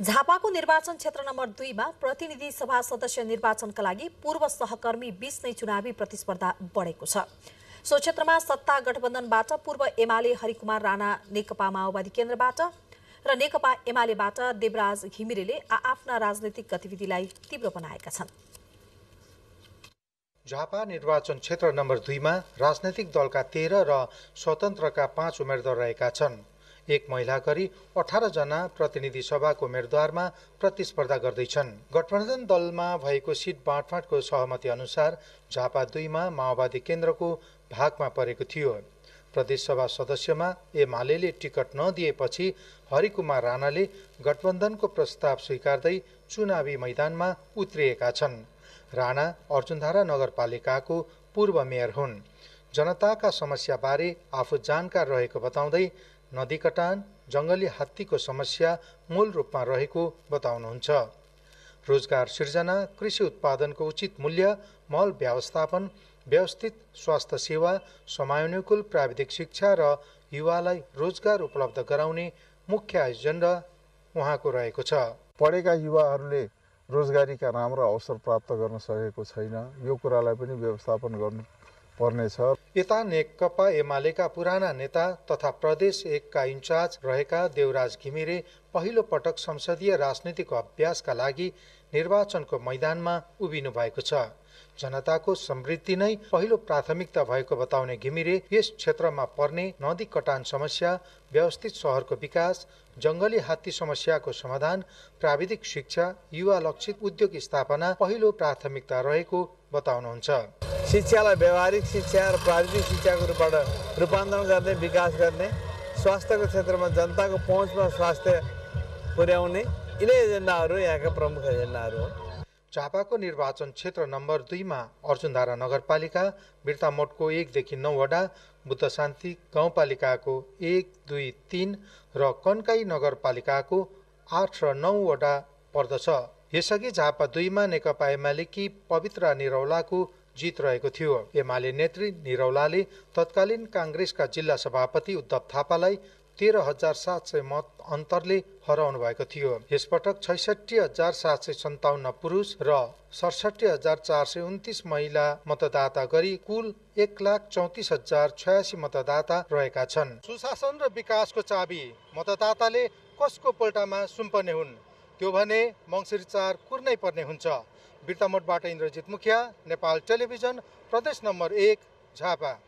झापाको निर्वाचन क्षेत्र नम्बर दुईमा प्रतिनिधि सभा सदस्य निर्वाचनका लागि पूर्व सहकर्मी बीच नै चुनावी प्रतिस्पर्धा बढेको छ सो क्षेत्रमा सत्ता गठबन्धनबाट पूर्व एमाले हरिकुमार राणा नेकपा माओवादी केन्द्रबाट र नेकपा एमालेबाट देवराज घिमिरेले आफ्ना राजनैतिक गतिविधिलाई तीव्र बनाएका छन् झापा निर्वाचन क्षेत्र नम्बर दुईमा राजनैतिक दलका तेह्र र स्वतन्त्रका पाँच उम्मेद्वार रहेका छन् एक महिला गरी अठारजना प्रतिनिधि सभाको उम्मेद्वारमा प्रतिस्पर्धा गर्दैछन् गठबन्धन दलमा भएको सिट बाँडफाँटको सहमति अनुसार झापा दुईमा माओवादी केन्द्रको भागमा परेको थियो प्रदेशसभा सदस्यमा एमाले टिकट नदिएपछि हरिकुमार राणाले गठबन्धनको प्रस्ताव स्वीकार्दै चुनावी मैदानमा उत्रिएका छन् राणा अर्जुनधारा नगरपालिकाको पूर्व मेयर हुन् जनताका समस्याबारे आफू जानकार रहेको बताउँदै नदी कटान जङ्गली हात्तीको समस्या मूल रूपमा रहेको बताउनुहुन्छ रोजगार सिर्जना कृषि उत्पादनको उचित मूल्य मल व्यवस्थापन व्यवस्थित स्वास्थ्य सेवा समयानुकूल प्राविधिक शिक्षा र युवालाई रोजगार उपलब्ध गराउने मुख्य एजेन्डा उहाँको रहेको छ पढेका युवाहरूले रोजगारीका राम्रो अवसर प्राप्त गर्न सकेको छैन यो कुरालाई पनि व्यवस्थापन गर्नु पर्नेछ यता नेकपा एमालेका पुराना नेता तथा प्रदेश एकका इन्चार्ज रहेका देवराज घिमिरे पहिलो पटक संसदीय राजनीतिको अभ्यासका लागि निर्वाचनको मैदानमा उभिनु भएको छ जनताको समृद्धि नै पहिलो प्राथमिकता भएको बताउने घिमिरे यस क्षेत्रमा पर्ने नदी कटान समस्या व्यवस्थित सहरको विकास जङ्गली हात्ती समस्याको समाधान प्राविधिक शिक्षा युवा लक्षित उद्योग स्थापना पहिलो प्राथमिकता रहेको बताउनुहुन्छ शिक्षालाई व्यवहारिक शिक्षा र प्राविधिक शिक्षाको रूपबाट रूपान्तरण गर्ने विकास गर्ने स्वास्थ्यको क्षेत्रमा जनताको पहुँचमा स्वास्थ्य पुर्याउने यिनै एजेन्डाहरू यहाँका प्रमुख एजेन्डाहरू हुन् झापाको निर्वाचन क्षेत्र नम्बर दुईमा अर्जुनधारा नगरपालिका बिर्तामोटको एकदेखि नौवटा बुद्ध शान्ति गाउँपालिकाको एक दुई तिन र कन्काई नगरपालिकाको आठ र नौवटा पर्दछ यसअघि झापा दुईमा नेकपा एमालेकी पवित्र निरौलाको जित रहेको थियो एमाले नेत्री निरौलाले तत्कालीन काङ्ग्रेसका जिल्ला सभापति उद्धव थापालाई तेह्र हजार सात सय मत अन्तरले हराउनु भएको थियो यसपटक छैसठी हजार सात सय सन्ताउन्न पुरुष र सडसठी हजार चार सय उन्तिस महिला मतदाता गरी कुल एक लाख चौतिस हजार छयासी मतदाता रहेका छन् सुशासन र विकासको चाबी मतदाताले कसको पोल्टामा सुम्पने हुन् त्यो भने मङ्सिर चार कुर्नै पर्ने हुन्छ बिर्तामोटबाट इन्द्रजित मुखिया नेपाल टेलिभिजन प्रदेश नम्बर एक झापा